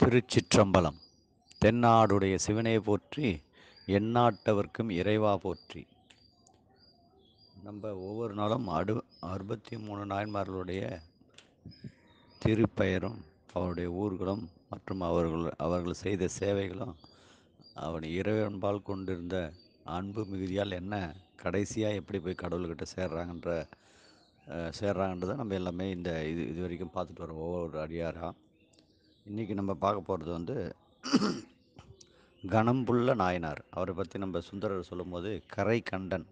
திருச்சிற்றம்பலம் தென்னாடுடைய சிவனே போற்றி எந்நாட்டவர்க்கும் இறைவா போற்றி நம்ம ஒவ்வொரு நாளும் அடு அறுபத்தி மூணு நாயன்மார்களுடைய திருப்பெயரும் அவருடைய ஊர்களும் மற்றும் அவர்கள் அவர்கள் செய்த சேவைகளும் அவன் இறைவன்பால் கொண்டிருந்த அன்பு மிகுதியால் என்ன கடைசியாக எப்படி போய் கடவுள்கிட்ட சேர்றாங்கன்ற சேர்றாங்கன்றதை நம்ம எல்லாமே இந்த இது இது வரைக்கும் பார்த்துட்டு வரோம் ஒவ்வொரு அடியாராக இன்றைக்கி நம்ம பார்க்க போகிறது வந்து கணம்புள்ள நாயனார் அவரை பற்றி நம்ம சுந்தரர் சொல்லும்போது கரை கண்டன்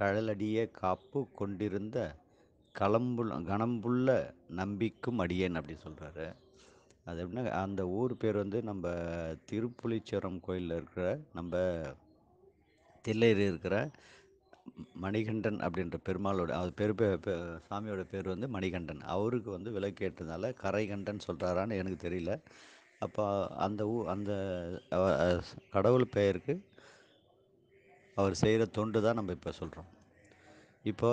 கழலடிய காப்பு கொண்டிருந்த களம்புள்ள கணம்புள்ள நம்பிக்கும் அடியேன் அப்படி சொல்கிறாரு அது எப்படின்னா அந்த ஊர் பேர் வந்து நம்ம திருப்புளிச்சரம் கோயிலில் இருக்கிற நம்ம தில்லையில் இருக்கிற மணிகண்டன் அப்படின்ற பெருமாளோட அது பெரு சாமியோட பேர் வந்து மணிகண்டன் அவருக்கு வந்து விலை கேட்டதுனால கரைகண்டன் சொல்கிறாரான்னு எனக்கு தெரியல அப்போ அந்த ஊ அந்த கடவுள் பெயருக்கு அவர் செய்கிற தொண்டு தான் நம்ம இப்போ சொல்கிறோம் இப்போ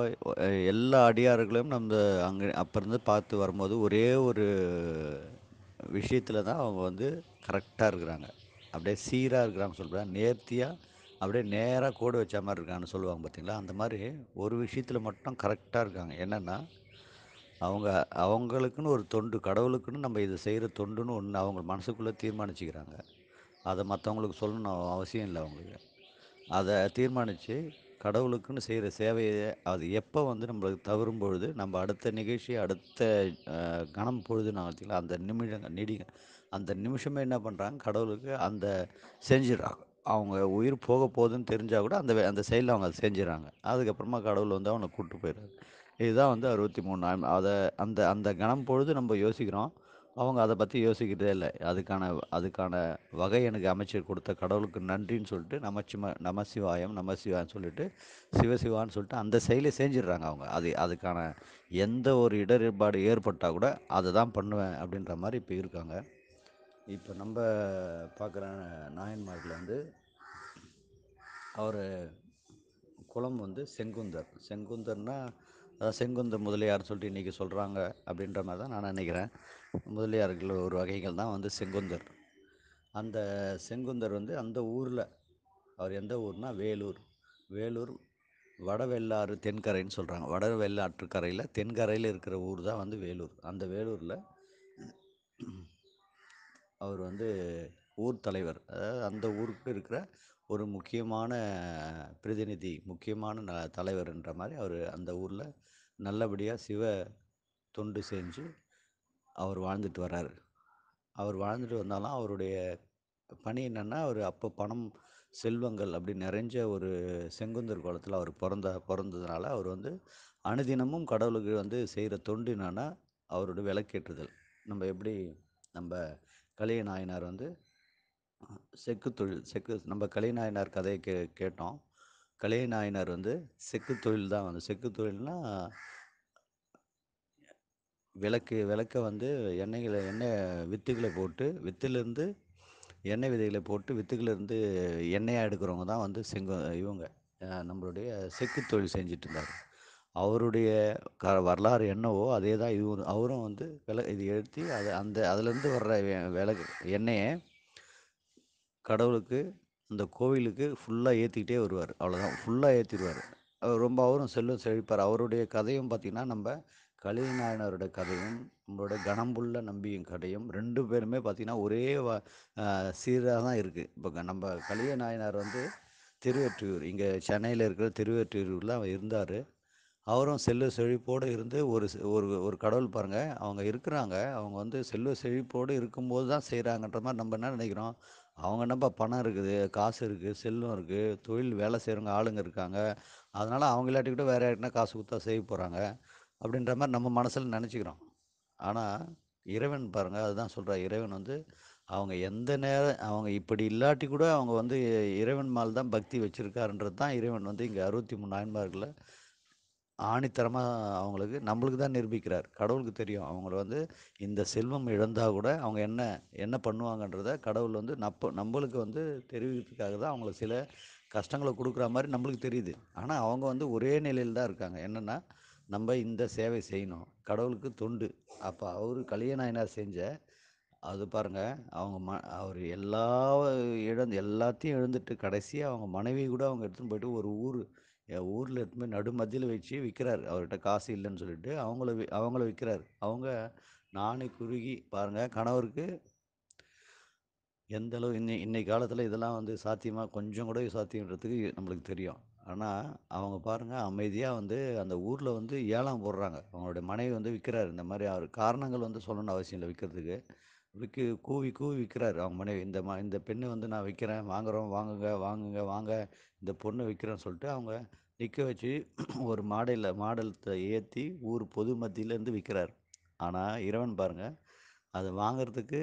எல்லா அடியார்களையும் நம்ம அங்கே அப்போருந்து பார்த்து வரும்போது ஒரே ஒரு விஷயத்தில் தான் அவங்க வந்து கரெக்டாக இருக்கிறாங்க அப்படியே சீராக இருக்கிறாங்க சொல்கிறேன் நேர்த்தியாக அப்படியே நேராக கோடு வச்ச மாதிரி இருக்காங்கன்னு சொல்லுவாங்க பார்த்தீங்களா அந்த மாதிரி ஒரு விஷயத்தில் மட்டும் கரெக்டாக இருக்காங்க என்னென்னா அவங்க அவங்களுக்குன்னு ஒரு தொண்டு கடவுளுக்குன்னு நம்ம இதை செய்கிற தொண்டுன்னு ஒன்று அவங்க மனசுக்குள்ளே தீர்மானிச்சுக்கிறாங்க அதை மற்றவங்களுக்கு சொல்லணும் அவசியம் இல்லை அவங்களுக்கு அதை தீர்மானித்து கடவுளுக்குன்னு செய்கிற சேவையை அது எப்போ வந்து நம்மளுக்கு தவறும் பொழுது நம்ம அடுத்த நிகழ்ச்சி அடுத்த கணம் பொழுது நான் பார்த்தீங்களா அந்த நிமிடங்கள் நீடிங்க அந்த நிமிஷமே என்ன பண்ணுறாங்க கடவுளுக்கு அந்த செஞ்சிடறாங்க அவங்க உயிர் போக போகுதுன்னு தெரிஞ்சால் கூட அந்த அந்த செயலில் அவங்க அதை செஞ்சிடறாங்க அதுக்கப்புறமா கடவுள் வந்து அவனை கூப்பிட்டு போயிடுறாரு இதுதான் வந்து அறுபத்தி மூணு அதை அந்த அந்த கணம் பொழுது நம்ம யோசிக்கிறோம் அவங்க அதை பற்றி யோசிக்கிறதே இல்லை அதுக்கான அதுக்கான வகை எனக்கு அமைச்சர் கொடுத்த கடவுளுக்கு நன்றின்னு சொல்லிட்டு நமச்சிம நமசிவாயம் நமசிவாயம் சொல்லிட்டு சிவசிவான்னு சொல்லிட்டு அந்த செயலை செஞ்சிடுறாங்க அவங்க அது அதுக்கான எந்த ஒரு இடர்பாடு ஏற்பட்டால் கூட அதை தான் பண்ணுவேன் அப்படின்ற மாதிரி இப்போ இருக்காங்க இப்போ நம்ம பார்க்குற நாயன்மார்கள் வந்து அவர் குளம் வந்து செங்குந்தர் செங்குந்தர்னால் அதான் செங்குந்தர் முதலியார்னு சொல்லிட்டு இன்றைக்கி சொல்கிறாங்க அப்படின்ற மாதிரி தான் நான் நினைக்கிறேன் முதலியார்கள் ஒரு வகைகள் தான் வந்து செங்குந்தர் அந்த செங்குந்தர் வந்து அந்த ஊரில் அவர் எந்த ஊர்னால் வேலூர் வேலூர் வடவெள்ளாறு தென்கரைன்னு சொல்கிறாங்க கரையில் தென்கரையில் இருக்கிற ஊர் தான் வந்து வேலூர் அந்த வேலூரில் அவர் வந்து ஊர் தலைவர் அதாவது அந்த ஊருக்கு இருக்கிற ஒரு முக்கியமான பிரதிநிதி முக்கியமான ந தலைவர்ன்ற மாதிரி அவர் அந்த ஊரில் நல்லபடியாக சிவ தொண்டு செஞ்சு அவர் வாழ்ந்துட்டு வர்றார் அவர் வாழ்ந்துட்டு வந்தாலும் அவருடைய பணி என்னென்னா அவர் அப்போ பணம் செல்வங்கள் அப்படி நிறைஞ்ச ஒரு செங்குந்தர் குளத்தில் அவர் பிறந்த பிறந்ததுனால அவர் வந்து அனுதினமும் கடவுளுக்கு வந்து செய்கிற தொண்டு என்னென்னா அவரோட விளக்கேற்றுதல் நம்ம எப்படி நம்ம கலிய நாயனார் வந்து செக்கு தொழில் செக்கு நம்ம கலைநாயனார் கதையை கே கேட்டோம் கலைநாயனார் வந்து செக்கு தொழில் தான் வந்து செக்கு தொழில்னா விளக்கு விளக்க வந்து எண்ணெய்களை எண்ணெய் வித்துக்களை போட்டு வித்துலேருந்து எண்ணெய் விதைகளை போட்டு வித்துக்கிலேருந்து எண்ணெயாக எடுக்கிறவங்க தான் வந்து செங்கு இவங்க நம்மளுடைய செக்கு தொழில் செஞ்சிட்டு இருந்தாங்க அவருடைய க வரலாறு என்னவோ அதே தான் இவர் அவரும் வந்து விளக்கு இது எழுத்தி அதை அந்த அதுலேருந்து வர்ற விளக்கு எண்ணெயை கடவுளுக்கு அந்த கோவிலுக்கு ஃபுல்லாக ஏற்றிக்கிட்டே வருவார் அவ்வளோதான் ஃபுல்லாக ஏற்றிடுவார் அவர் ரொம்ப அவரும் செல்லும் செழிப்பார் அவருடைய கதையும் பார்த்திங்கன்னா நம்ம நாயனரோட கதையும் நம்மளோட கணம்புள்ள நம்பியும் கதையும் ரெண்டு பேருமே பார்த்திங்கன்னா ஒரே வ சீராக தான் இருக்குது இப்போ நம்ம கலிய நாயனார் வந்து திருவெற்றியூர் இங்கே சென்னையில் இருக்கிற திருவெற்றியூரில் அவர் இருந்தார் அவரும் செல்வ செழிப்போடு இருந்து ஒரு ஒரு ஒரு கடவுள் பாருங்கள் அவங்க இருக்கிறாங்க அவங்க வந்து செல்வ செழிப்போடு இருக்கும்போது தான் செய்கிறாங்கன்ற மாதிரி நம்ம என்ன நினைக்கிறோம் அவங்க என்னப்பா பணம் இருக்குது காசு இருக்குது செல்வம் இருக்குது தொழில் வேலை செய்கிறவங்க ஆளுங்க இருக்காங்க அதனால் அவங்க இல்லாட்டிக்கிட்ட வேறு யாருக்குன்னா காசு கொடுத்தா செய்ய போகிறாங்க அப்படின்ற மாதிரி நம்ம மனசில் நினச்சிக்கிறோம் ஆனால் இறைவன் பாருங்கள் அதுதான் சொல்கிற இறைவன் வந்து அவங்க எந்த நேரம் அவங்க இப்படி இல்லாட்டி கூட அவங்க வந்து இறைவன் மேல் தான் பக்தி வச்சுருக்காருன்றது தான் இறைவன் வந்து இங்கே அறுபத்தி மூணு ஆயன்மார்களை ஆணித்தரமாக அவங்களுக்கு நம்மளுக்கு தான் நிரூபிக்கிறார் கடவுளுக்கு தெரியும் அவங்கள வந்து இந்த செல்வம் இழந்தால் கூட அவங்க என்ன என்ன பண்ணுவாங்கன்றத கடவுள் வந்து நப்ப நம்மளுக்கு வந்து தெரிவிக்கிறதுக்காக தான் அவங்களுக்கு சில கஷ்டங்களை கொடுக்குற மாதிரி நம்மளுக்கு தெரியுது ஆனால் அவங்க வந்து ஒரே நிலையில் தான் இருக்காங்க என்னென்னா நம்ம இந்த சேவை செய்யணும் கடவுளுக்கு தொண்டு அப்போ அவர் கலியநாயனார் செஞ்ச அது பாருங்கள் அவங்க ம அவர் எல்லா இழந்து எல்லாத்தையும் இழந்துட்டு கடைசியாக அவங்க மனைவி கூட அவங்க எடுத்துன்னு போயிட்டு ஒரு ஊர் என் ஊரில் எடுத்துமே நடு மத்தியில் வச்சு விற்கிறாரு அவர்கிட்ட காசு இல்லைன்னு சொல்லிட்டு அவங்கள வி அவங்கள விற்கிறாரு அவங்க நானே குறுகி பாருங்கள் கணவருக்கு எந்த அளவு இன்னை காலத்தில் இதெல்லாம் வந்து சாத்தியமாக கொஞ்சம் கூட சாத்தியன்றதுக்கு நம்மளுக்கு தெரியும் ஆனால் அவங்க பாருங்கள் அமைதியாக வந்து அந்த ஊரில் வந்து ஏலம் போடுறாங்க அவங்களுடைய மனைவி வந்து விற்கிறாரு இந்த மாதிரி அவர் காரணங்கள் வந்து சொல்லணும்னு அவசியம் இல்லை விற்கிறதுக்கு விற்கு கூவி கூவி விற்கிறாரு அவங்க மனைவி இந்த மா இந்த பெண்ணை வந்து நான் விற்கிறேன் வாங்குகிறோம் வாங்குங்க வாங்குங்க வாங்க இந்த பொண்ணை விற்கிறேன்னு சொல்லிட்டு அவங்க நிற்க வச்சு ஒரு மாடலில் மாடலத்தை ஏற்றி ஊர் பொது மத்தியிலேருந்து விற்கிறார் ஆனால் இறைவன் பாருங்கள் அதை வாங்கிறதுக்கு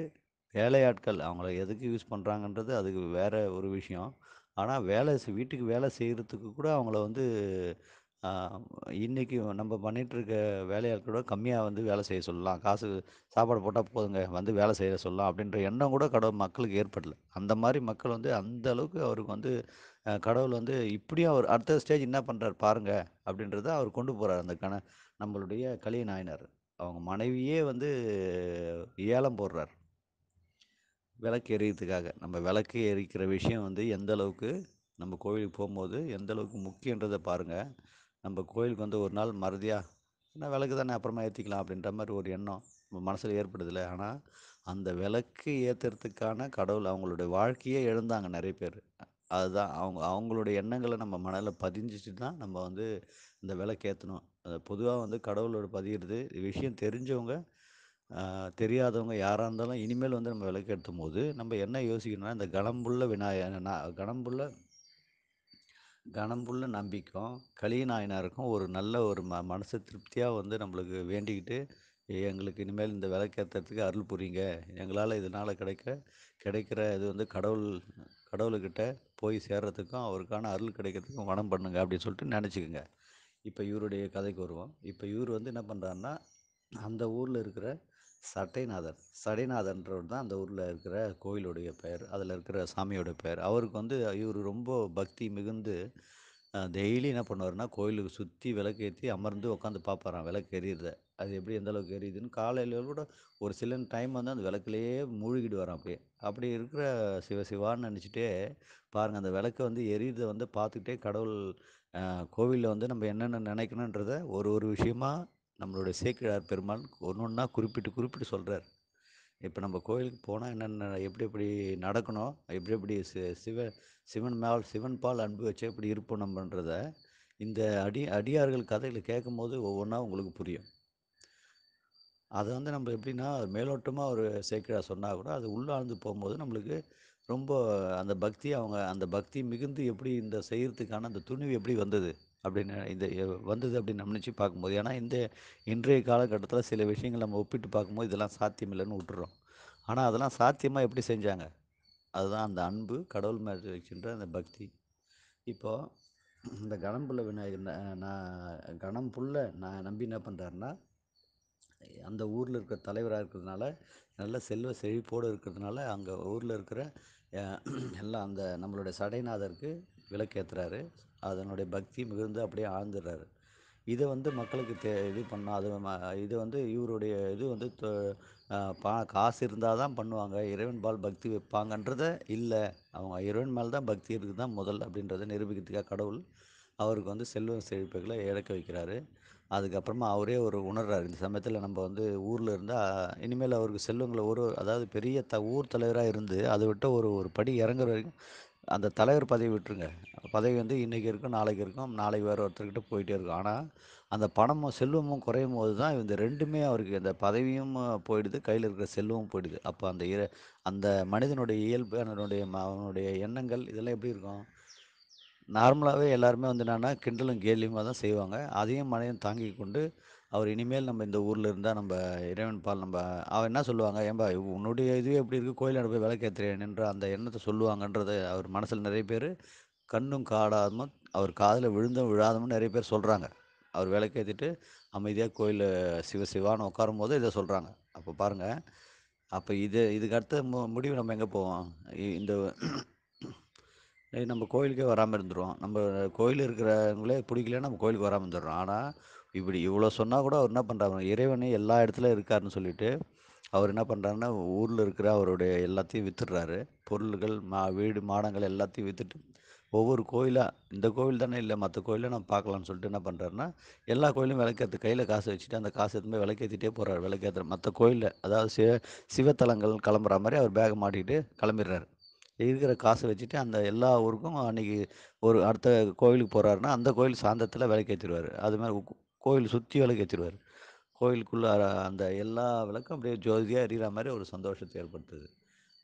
வேலையாட்கள் அவங்கள எதுக்கு யூஸ் பண்ணுறாங்கன்றது அதுக்கு வேறு ஒரு விஷயம் ஆனால் வேலை வீட்டுக்கு வேலை செய்கிறதுக்கு கூட அவங்கள வந்து இன்றைக்கி நம்ம பண்ணிகிட்ருக்க வேலையாட்கள் கூட கம்மியாக வந்து வேலை செய்ய சொல்லலாம் காசு சாப்பாடு போட்டால் போதுங்க வந்து வேலை செய்ய சொல்லலாம் அப்படின்ற எண்ணம் கூட கடவுள் மக்களுக்கு ஏற்படல அந்த மாதிரி மக்கள் வந்து அந்த அளவுக்கு அவருக்கு வந்து கடவுள் வந்து இப்படியும் அவர் அடுத்த ஸ்டேஜ் என்ன பண்ணுறாரு பாருங்கள் அப்படின்றத அவர் கொண்டு போகிறார் அந்த கண நம்மளுடைய கலிய நாயனார் அவங்க மனைவியே வந்து ஏலம் போடுறார் விளக்கு எரியத்துக்காக நம்ம விளக்கு எரிக்கிற விஷயம் வந்து எந்த அளவுக்கு நம்ம கோவிலுக்கு போகும்போது எந்த அளவுக்கு முக்கியன்றதை பாருங்கள் நம்ம கோயிலுக்கு வந்து ஒரு நாள் மறதியாக என்ன விளக்கு தானே அப்புறமா ஏற்றிக்கலாம் அப்படின்ற மாதிரி ஒரு எண்ணம் நம்ம மனசில் ஏற்படுதில்ல ஆனால் அந்த விளக்கு ஏற்றுறதுக்கான கடவுள் அவங்களுடைய வாழ்க்கையே எழுந்தாங்க நிறைய பேர் அதுதான் அவங்க அவங்களுடைய எண்ணங்களை நம்ம மனதில் பதிஞ்சிட்டு தான் நம்ம வந்து இந்த விளக்கு ஏற்றணும் பொதுவாக வந்து கடவுளோட பதிகிறது விஷயம் தெரிஞ்சவங்க தெரியாதவங்க யாராக இருந்தாலும் இனிமேல் வந்து நம்ம விளக்கு போது நம்ம என்ன யோசிக்கணும்னா இந்த கணம்புள்ள விநாயகர் கணம்புள்ள கனம்புள்ள நம்பிக்கும் நாயனாருக்கும் ஒரு நல்ல ஒரு ம மனசு திருப்தியாக வந்து நம்மளுக்கு வேண்டிக்கிட்டு எங்களுக்கு இனிமேல் இந்த விளக்கேற்றுறதுக்கு அருள் புரியுங்க எங்களால் இதனால் கிடைக்க கிடைக்கிற இது வந்து கடவுள் கடவுள்கிட்ட போய் சேர்கிறதுக்கும் அவருக்கான அருள் கிடைக்கிறதுக்கும் வனம் பண்ணுங்க அப்படின்னு சொல்லிட்டு நினச்சிக்கோங்க இப்போ இவருடைய கதைக்கு வருவோம் இப்போ இவர் வந்து என்ன பண்ணுறாருன்னா அந்த ஊரில் இருக்கிற சட்டைநாதர் சடைநாதன்றவர் தான் அந்த ஊரில் இருக்கிற கோயிலுடைய பெயர் அதில் இருக்கிற சாமியோட பெயர் அவருக்கு வந்து இவர் ரொம்ப பக்தி மிகுந்து டெய்லி என்ன பண்ணுவார்னா கோயிலுக்கு சுற்றி விளக்கேற்றி அமர்ந்து உட்காந்து பார்ப்பாரான் விளக்கு எரியுறத அது எப்படி எந்த அளவுக்கு எரியுதுன்னு காலையில் கூட ஒரு சில டைம் வந்து அந்த விளக்குலேயே மூழ்கிட்டு வரான் அப்படியே அப்படி இருக்கிற சிவ சிவான்னு நினச்சிட்டே பாருங்கள் அந்த விளக்கு வந்து எரியுறதை வந்து பார்த்துக்கிட்டே கடவுள் கோவிலில் வந்து நம்ம என்னென்ன நினைக்கணுன்றத ஒரு ஒரு விஷயமாக நம்மளுடைய சேக்கிழார் பெருமாள் ஒன்று ஒன்றா குறிப்பிட்டு குறிப்பிட்டு சொல்கிறார் இப்போ நம்ம கோயிலுக்கு போனால் என்னென்ன எப்படி எப்படி நடக்கணும் எப்படி எப்படி சிவ சிவன் மேல் சிவன் பால் அன்பு வச்சு எப்படி இருப்போம் நம்மன்றத இந்த அடி அடியார்கள் கதையில் கேட்கும் போது ஒவ்வொன்றா உங்களுக்கு புரியும் அதை வந்து நம்ம எப்படின்னா மேலோட்டமாக ஒரு சேக்கிழா சொன்னால் கூட அது உள்ளாழ்ந்து போகும்போது நம்மளுக்கு ரொம்ப அந்த பக்தி அவங்க அந்த பக்தி மிகுந்து எப்படி இந்த செய்கிறதுக்கான அந்த துணிவு எப்படி வந்தது அப்படின்னு இந்த வந்தது அப்படின்னு நினச்சி பார்க்கும்போது ஏன்னா இந்த இன்றைய காலகட்டத்தில் சில விஷயங்கள் நம்ம ஒப்பிட்டு பார்க்கும்போது இதெல்லாம் சாத்தியமில்லைன்னு விட்டுறோம் ஆனால் அதெல்லாம் சாத்தியமாக எப்படி செஞ்சாங்க அதுதான் அந்த அன்பு கடவுள் மேலே வைக்கின்ற அந்த பக்தி இப்போது இந்த கணம்புள்ள விநாயகர் நான் புள்ள நான் நம்பி என்ன பண்ணுறாருன்னா அந்த ஊரில் இருக்கிற தலைவராக இருக்கிறதுனால நல்ல செல்வ செழிப்போடு இருக்கிறதுனால அங்கே ஊரில் இருக்கிற எல்லாம் அந்த நம்மளுடைய சடைநாதருக்கு விளக்கேற்றுறாரு அதனுடைய பக்தி மிகுந்து அப்படியே ஆழ்ந்துடுறாரு இதை வந்து மக்களுக்கு தே இது பண்ணால் அது ம இது வந்து இவருடைய இது வந்து தொ பா காசு இருந்தால் தான் பண்ணுவாங்க இறைவன் பால் பக்தி வைப்பாங்கன்றத இல்லை அவங்க இறைவன் மேல் தான் பக்தி இருக்குது தான் முதல் அப்படின்றத நிரூபிக்கிறதுக்காக கடவுள் அவருக்கு வந்து செல்வ செழிப்புகளை இழக்க வைக்கிறாரு அதுக்கப்புறமா அவரே ஒரு உணர்றாரு இந்த சமயத்தில் நம்ம வந்து ஊரில் இருந்தால் இனிமேல் அவருக்கு செல்வங்களை ஒரு அதாவது பெரிய த ஊர் தலைவராக இருந்து அதை விட்டு ஒரு ஒரு படி இறங்குற வரைக்கும் அந்த தலைவர் பதவி விட்டுருங்க பதவி வந்து இன்றைக்கி இருக்கும் நாளைக்கு இருக்கும் நாளைக்கு வேறு ஒருத்தர்கிட்ட போயிட்டே இருக்கும் ஆனால் அந்த பணமும் செல்வமும் குறையும் போது தான் இந்த ரெண்டுமே அவருக்கு அந்த பதவியும் போயிடுது கையில் இருக்கிற செல்வமும் போயிடுது அப்போ அந்த இர அந்த மனிதனுடைய இயல்பு அதனுடைய அவனுடைய எண்ணங்கள் இதெல்லாம் எப்படி இருக்கும் நார்மலாகவே எல்லாருமே வந்து என்னென்னா கிண்டலும் கேலியுமாக தான் செய்வாங்க அதையும் மனையும் தாங்கி கொண்டு அவர் இனிமேல் நம்ம இந்த ஊரில் இருந்தால் நம்ம இறைவன் பால் நம்ம அவர் என்ன சொல்லுவாங்க ஏன்பா உன்னுடைய இதுவே எப்படி இருக்குது கோயில் போய் என்ற அந்த எண்ணத்தை சொல்லுவாங்கன்றதை அவர் மனசில் நிறைய பேர் கண்ணும் காடாதமோ அவர் காதில் விழுந்தும் விழாதமும் நிறைய பேர் சொல்கிறாங்க அவர் விளக்கேற்றிட்டு அமைதியாக கோயில் சிவ சிவான்னு உட்காரும் போது இதை சொல்கிறாங்க அப்போ பாருங்கள் அப்போ இது இதுக்கு அடுத்த மு முடிவு நம்ம எங்கே போவோம் இந்த நம்ம கோயிலுக்கே வராமல் இருந்துடுவோம் நம்ம கோயில் இருக்கிறவங்களே பிடிக்கலன்னா நம்ம கோயிலுக்கு வராமல் இருந்துடுறோம் ஆனால் இப்படி இவ்வளோ சொன்னால் கூட அவர் என்ன பண்ணுறாரு இறைவனே எல்லா இடத்துலையும் இருக்காருன்னு சொல்லிட்டு அவர் என்ன பண்ணுறாருன்னா ஊரில் இருக்கிற அவருடைய எல்லாத்தையும் விற்றுடுறாரு பொருள்கள் மா வீடு மாடங்கள் எல்லாத்தையும் விற்றுட்டு ஒவ்வொரு கோயிலாக இந்த கோவில் தானே இல்லை மற்ற கோயிலில் நான் பார்க்கலாம்னு சொல்லிட்டு என்ன பண்ணுறாருன்னா எல்லா கோயிலும் விளக்கேற்ற கையில் காசு வச்சுட்டு அந்த காசு எதுவுமே விளக்கேற்றிட்டே போகிறார் விளக்கேற்ற மற்ற கோயிலில் அதாவது சிவ சிவத்தலங்கள் கிளம்புற மாதிரி அவர் பேகை மாட்டிக்கிட்டு கிளம்பிடுறாரு இருக்கிற காசை வச்சுட்டு அந்த எல்லா ஊருக்கும் அன்றைக்கி ஒரு அடுத்த கோயிலுக்கு போகிறாருன்னா அந்த கோயில் சாந்தத்தில் விளக்கேற்றிடுவார் அது மாதிரி கோயில் சுற்றி விளக்கு ஏற்றிடுவார் கோயிலுக்குள்ளே அந்த எல்லா விளக்கும் அப்படியே ஜோதியாக எறிகிற மாதிரி ஒரு சந்தோஷத்தை ஏற்படுத்துது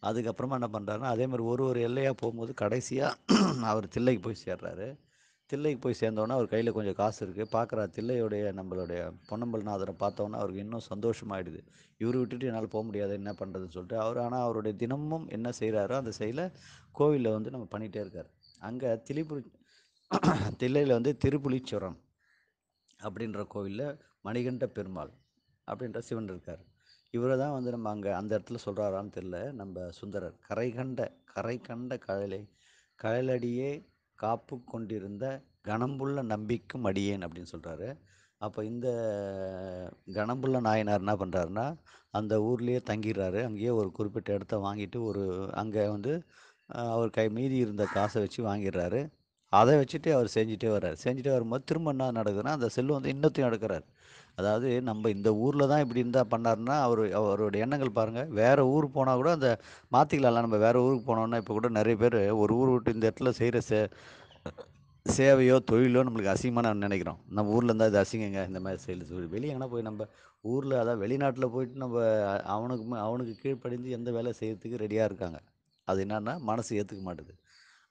அதுக்கப்புறமா என்ன பண்ணுறாருன்னா அதே மாதிரி ஒரு ஒரு எல்லையாக போகும்போது கடைசியாக அவர் தில்லைக்கு போய் சேர்றாரு தில்லைக்கு போய் சேர்ந்தோன்னே அவர் கையில் கொஞ்சம் காசு இருக்குது பார்க்குற தில்லையுடைய நம்மளுடைய பொன்னம்பல்நாதரை பார்த்தோன்னே அவருக்கு இன்னும் சந்தோஷமாகிடுது இவர் விட்டுட்டு என்னால் போக முடியாது என்ன பண்ணுறதுன்னு சொல்லிட்டு அவர் ஆனால் அவருடைய தினமும் என்ன செய்கிறாரோ அந்த செயலை கோவிலில் வந்து நம்ம பண்ணிகிட்டே இருக்கார் அங்கே திலிபுரி தில்லையில் வந்து திருப்புளிச்சுரம் அப்படின்ற கோவிலில் மணிகண்ட பெருமாள் அப்படின்ற சிவன் இருக்கார் இவரை தான் வந்து நம்ம அங்கே அந்த இடத்துல சொல்கிறாரான்னு தெரில நம்ம சுந்தரர் கரை கண்ட கரை கண்ட கடலை கடலடியே காப்பு கொண்டிருந்த கணம்புள்ள நம்பிக்கும் அடியேன் அப்படின்னு சொல்கிறாரு அப்போ இந்த கணம்புள்ள நாயனார் என்ன பண்ணுறாருன்னா அந்த ஊர்லேயே தங்கிடுறாரு அங்கேயே ஒரு குறிப்பிட்ட இடத்த வாங்கிட்டு ஒரு அங்கே வந்து அவர் கை மீதி இருந்த காசை வச்சு வாங்கிடுறாரு அதை வச்சுட்டு அவர் செஞ்சுட்டே வர்றார் செஞ்சுட்டே வரும்போது திரும்ப என்ன நடக்குதுன்னா அந்த செல்லு வந்து இன்னத்தையும் எடுக்கிறார் அதாவது நம்ம இந்த ஊரில் தான் இப்படி இருந்தால் பண்ணார்னா அவர் அவருடைய எண்ணங்கள் பாருங்கள் வேறு ஊர் போனால் கூட அந்த மாற்றிக்கலாம்ல நம்ம வேறு ஊருக்கு போனோம்னா இப்போ கூட நிறைய பேர் ஒரு ஊர் விட்டு இந்த இடத்துல செய்கிற சே சேவையோ தொழிலோ நம்மளுக்கு அசிங்கமாக நினைக்கிறோம் நம்ம ஊரில் இருந்தால் இது அசிங்கங்க இந்த மாதிரி செயல் சொல்லி வெளியே எங்கே போய் நம்ம ஊரில் அதாவது வெளிநாட்டில் போயிட்டு நம்ம அவனுக்கு அவனுக்கு கீழ்ப்படிந்து எந்த வேலை செய்கிறதுக்கு ரெடியாக இருக்காங்க அது என்னென்னா மனசு ஏற்றுக்க மாட்டுது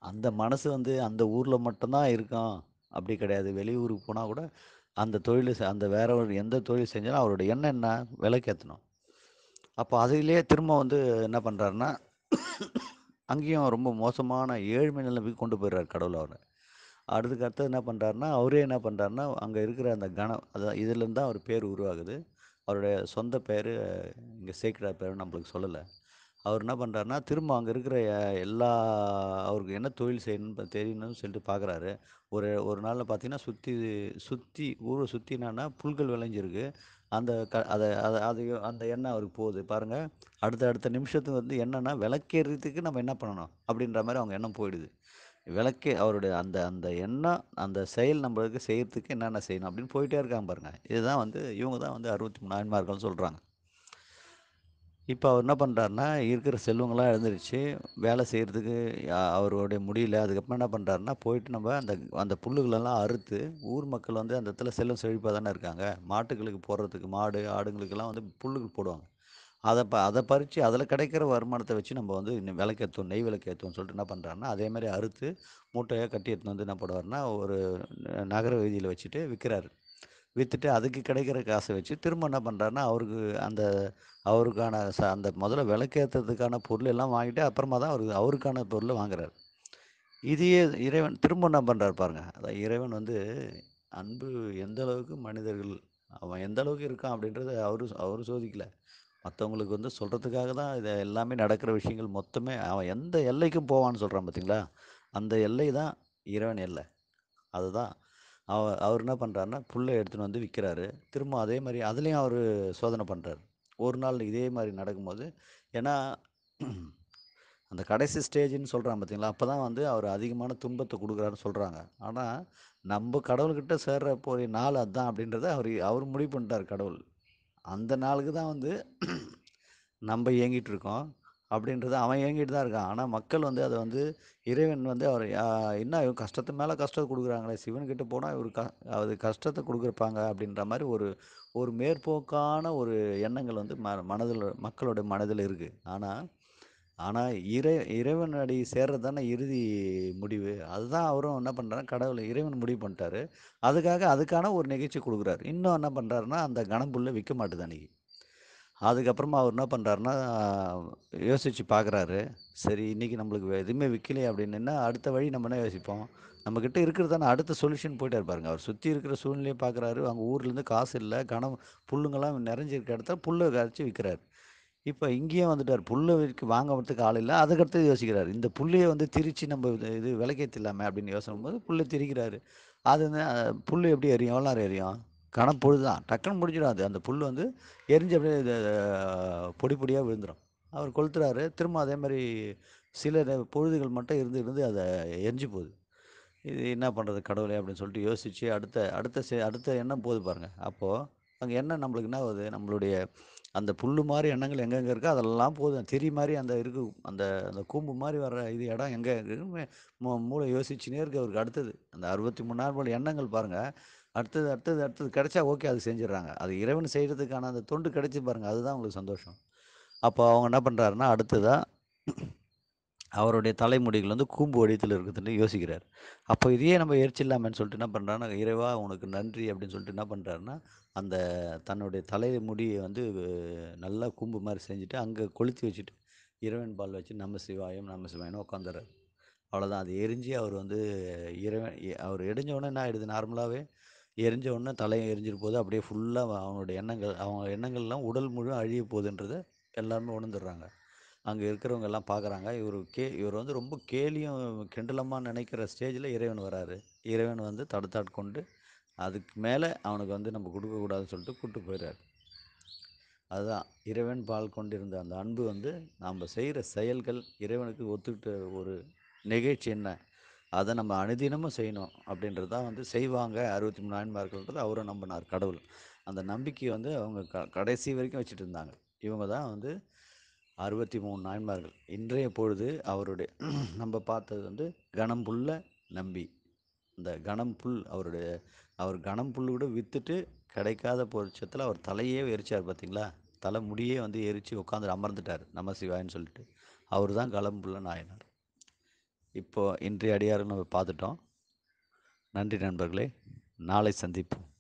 அந்த மனசு வந்து அந்த ஊரில் மட்டும்தான் இருக்கும் அப்படி கிடையாது வெளியூருக்கு போனால் கூட அந்த தொழில் அந்த வேற ஒரு எந்த தொழில் செஞ்சாலும் அவருடைய எண்ணம் என்ன விலைக்கேற்றணும் அப்போ அதிலே திரும்ப வந்து என்ன பண்ணுறாருன்னா அங்கேயும் ரொம்ப மோசமான ஏழ்மை நிலைமைக்கு கொண்டு போயிடுறார் கடவுள் அவரை அடுத்துக்கு அடுத்தது என்ன பண்ணுறாருன்னா அவரே என்ன பண்ணுறாருன்னா அங்கே இருக்கிற அந்த கணம் அதான் இதுலேருந்து தான் அவர் பேர் உருவாகுது அவருடைய சொந்த பேர் இங்கே சேக்கிரா பேர் நம்மளுக்கு சொல்லலை அவர் என்ன பண்ணுறாருன்னா திரும்ப அங்கே இருக்கிற எல்லா அவருக்கு என்ன தொழில் செய்யணும்னு ப தெரியணும்னு சொல்லிட்டு பார்க்குறாரு ஒரு ஒரு நாளில் பார்த்தீங்கன்னா சுற்றி சுற்றி ஊரை சுற்றி என்னென்னா புல்கள் விளைஞ்சிருக்கு அந்த க அதை அதை அது அந்த எண்ணெய் அவருக்கு போகுது பாருங்கள் அடுத்த அடுத்த நிமிஷத்துக்கு வந்து என்னென்னா விளக்கேறதுக்கு நம்ம என்ன பண்ணணும் அப்படின்ற மாதிரி அவங்க எண்ணம் போயிடுது விளக்கே அவருடைய அந்த அந்த எண்ணம் அந்த செயல் நம்மளுக்கு செய்கிறதுக்கு என்னென்ன செய்யணும் அப்படின்னு போயிட்டே இருக்காங்க பாருங்கள் இதுதான் வந்து இவங்க தான் வந்து அறுபத்தி மூணு நாயன்மார்கள்னு சொல்கிறாங்க இப்போ அவர் என்ன பண்ணுறாருன்னா இருக்கிற செல்வங்கள்லாம் இழந்துருச்சு வேலை செய்கிறதுக்கு அவருடைய முடியல அதுக்கப்புறம் என்ன பண்ணுறாருனா போயிட்டு நம்ம அந்த அந்த புல்லுகளெல்லாம் அறுத்து ஊர் மக்கள் வந்து அந்த இடத்துல செல்வம் செழிப்பாக தானே இருக்காங்க மாட்டுகளுக்கு போடுறதுக்கு மாடு ஆடுங்களுக்கெல்லாம் வந்து புல்லுகள் போடுவாங்க அதை ப அதை பறித்து அதில் கிடைக்கிற வருமானத்தை வச்சு நம்ம வந்து விளக்கேற்றுவோம் நெய் விளக்கேற்றுவோம்னு சொல்லிட்டு என்ன பண்ணுறாருன்னா மாதிரி அறுத்து மூட்டையாக கட்டி எடுத்துன்னு வந்து என்ன பண்ணுவார்னா ஒரு நகர வீதியில் வச்சுட்டு விற்கிறாரு விற்றுட்டு அதுக்கு கிடைக்கிற காசை வச்சு திரும்ப என்ன பண்ணுறாருன்னா அவருக்கு அந்த அவருக்கான ச அந்த முதல்ல விளக்கேற்றுறதுக்கான பொருள் எல்லாம் வாங்கிட்டு அப்புறமா தான் அவருக்கு அவருக்கான பொருளை வாங்குறாரு இதையே இறைவன் திரும்ப என்ன பண்ணுறாரு பாருங்க அதான் இறைவன் வந்து அன்பு எந்த அளவுக்கு மனிதர்கள் அவன் எந்த அளவுக்கு இருக்கான் அப்படின்றத அவரும் அவரும் சோதிக்கலை மற்றவங்களுக்கு வந்து சொல்கிறதுக்காக தான் இது எல்லாமே நடக்கிற விஷயங்கள் மொத்தமே அவன் எந்த எல்லைக்கும் போவான்னு சொல்கிறான் பார்த்தீங்களா அந்த எல்லை தான் இறைவன் எல்லை அதுதான் அவர் அவர் என்ன பண்ணுறாருன்னா புல்லை எடுத்துன்னு வந்து விற்கிறாரு திரும்ப அதே மாதிரி அதுலேயும் அவர் சோதனை பண்ணுறாரு ஒரு நாள் இதே மாதிரி நடக்கும்போது ஏன்னா அந்த கடைசி ஸ்டேஜ்னு சொல்கிறாங்க பார்த்தீங்களா அப்போ தான் வந்து அவர் அதிகமான துன்பத்தை கொடுக்குறாருன்னு சொல்கிறாங்க ஆனால் நம்ம கடவுள்கிட்ட சேர்ற போகிற நாள் அதுதான் அப்படின்றத அவர் அவர் முடிவு பண்ணிட்டார் கடவுள் அந்த நாளுக்கு தான் வந்து நம்ம இயங்கிட்டு இருக்கோம் அப்படின்றது அவன் ஏங்கிட்டு தான் இருக்கான் ஆனால் மக்கள் வந்து அதை வந்து இறைவன் வந்து அவர் என்ன இவன் கஷ்டத்து மேலே கஷ்டத்தை கொடுக்குறாங்களே சிவன்கிட்ட போனால் இவர் க அது கஷ்டத்தை கொடுக்குறப்பாங்க அப்படின்ற மாதிரி ஒரு ஒரு மேற்போக்கான ஒரு எண்ணங்கள் வந்து ம மனதில் மக்களோட மனதில் இருக்குது ஆனால் ஆனால் இறை இறைவன் அடி சேர்றது தானே இறுதி முடிவு அதுதான் அவரும் என்ன பண்ணுறாரு கடவுள் இறைவன் முடிவு பண்ணிட்டாரு அதுக்காக அதுக்கான ஒரு நிகழ்ச்சி கொடுக்குறாரு இன்னும் என்ன பண்ணுறாருன்னா அந்த கணம்புள்ள விற்க மாட்டுது அன்றைக்கி அதுக்கப்புறமா அவர் என்ன பண்ணுறாருன்னா யோசித்து பார்க்குறாரு சரி இன்றைக்கி நம்மளுக்கு எதுவுமே விற்கலையே அப்படின்னா அடுத்த வழி நம்ம என்ன யோசிப்போம் நம்மக்கிட்ட இருக்கிறதான அடுத்த சொல்யூஷன் போயிட்டே இருப்பாருங்க அவர் சுற்றி இருக்கிற சூழ்நிலையை பார்க்குறாரு அவங்க ஊர்லேருந்து காசு இல்லை கனம் புல்லுங்கெல்லாம் நிறைஞ்சிருக்க இடத்துல புல்லை கரைச்சி விற்கிறாரு இப்போ இங்கேயும் வந்துட்டார் புல்லை விற்க வாங்கிறதுக்கு ஆள் இல்லை அதுக்கடுத்து யோசிக்கிறார் இந்த புல்லையை வந்து திரிச்சு நம்ம இது விளக்கேற்றிடலாமே அப்படின்னு யோசிக்கும் போது புல்லை திரிக்கிறாரு அது வந்து புல் எப்படி எரியும் எவ்வளோ எரியும் கனப்புழு தான் டக்குன்னு முடிஞ்சிடாது அந்த புல் வந்து எரிஞ்சு அப்படியே இது பொடி பொடியாக விழுந்துடும் அவர் கொளுத்துறாரு திரும்ப அதே மாதிரி சில பொழுதுகள் மட்டும் இருந்து இருந்து அதை எரிஞ்சு போகுது இது என்ன பண்ணுறது கடவுளே அப்படின்னு சொல்லிட்டு யோசித்து அடுத்த அடுத்த அடுத்த எண்ணம் போகுது பாருங்கள் அப்போது அங்கே என்ன நம்மளுக்கு என்ன ஆகுது நம்மளுடைய அந்த புல் மாதிரி எண்ணங்கள் எங்கெங்கே இருக்கோ அதெல்லாம் போதும் தெரிய மாதிரி அந்த இருக்கு அந்த அந்த கூம்பு மாதிரி வர்ற இது இடம் எங்கே இருக்குன்னு மூளை யோசிச்சுனே இருக்கு அவருக்கு அடுத்தது அந்த அறுபத்தி மூணு நாள் போல் எண்ணங்கள் பாருங்கள் அடுத்தது அடுத்தது அடுத்தது கிடைச்சா ஓகே அது செஞ்சிடறாங்க அது இறைவன் செய்கிறதுக்கான அந்த தொண்டு கிடைச்சி பாருங்கள் அதுதான் அவங்களுக்கு சந்தோஷம் அப்போ அவங்க என்ன பண்ணுறாருன்னா அடுத்ததாக அவருடைய தலைமுடிகள் வந்து கூம்பு வடிவத்தில் இருக்குதுன்னு யோசிக்கிறார் அப்போ இதையே நம்ம எரிச்சிடலாமேன்னு சொல்லிட்டு என்ன பண்ணுறாருன்னா இறைவா உனக்கு நன்றி அப்படின்னு சொல்லிட்டு என்ன பண்ணுறாருன்னா அந்த தன்னுடைய முடியை வந்து நல்லா கூம்பு மாதிரி செஞ்சுட்டு அங்கே கொளுத்தி வச்சுட்டு இறைவன் பால் வச்சு நம்ம சிவாயம் நம்ம சிவாயம்னு உட்காந்துறாரு அவ்வளோதான் அது எரிஞ்சு அவர் வந்து இறைவன் அவர் எரிஞ்சோடனே என்ன ஆகிடுது நார்மலாகவே எரிஞ்ச உடனே தலையை எரிஞ்சிட்டு போது அப்படியே ஃபுல்லாக அவனுடைய எண்ணங்கள் அவங்க எண்ணங்கள்லாம் உடல் முழு அழிய போகுதுன்றதை எல்லாருமே உணர்ந்துடுறாங்க அங்கே இருக்கிறவங்க எல்லாம் பார்க்குறாங்க இவர் கே இவர் வந்து ரொம்ப கேலியும் கிண்டலமாக நினைக்கிற ஸ்டேஜில் இறைவன் வராரு இறைவன் வந்து தடுத்தாட்கொண்டு அதுக்கு மேலே அவனுக்கு வந்து நம்ம கொடுக்கக்கூடாதுன்னு சொல்லிட்டு கூப்பிட்டு போயிடுறாரு அதுதான் இறைவன் பால் கொண்டிருந்த அந்த அன்பு வந்து நாம் செய்கிற செயல்கள் இறைவனுக்கு ஒத்துக்கிட்ட ஒரு நிகழ்ச்சி என்ன அதை நம்ம அனுதினமும் செய்யணும் அப்படின்றது தான் வந்து செய்வாங்க அறுபத்தி மூணு ஆயன்மார்கள்ன்றது அவரை நம்பினார் கடவுள் அந்த நம்பிக்கையை வந்து அவங்க க கடைசி வரைக்கும் வச்சுட்டு இருந்தாங்க இவங்க தான் வந்து அறுபத்தி மூணு நாயன்மார்கள் இன்றைய பொழுது அவருடைய நம்ம பார்த்தது வந்து புல்ல நம்பி இந்த புல் அவருடைய அவர் புல் கூட விற்றுட்டு கிடைக்காத பட்சத்தில் அவர் தலையே எரிச்சார் பார்த்தீங்களா தலை முடியே வந்து எரித்து உட்காந்து அமர்ந்துட்டார் நம்ம சிவாயின்னு சொல்லிட்டு அவர் தான் கலம்புள்ள நாயனார் இப்போது இன்றைய அடியாரம் நம்ம பார்த்துட்டோம் நன்றி நண்பர்களே நாளை சந்திப்போம்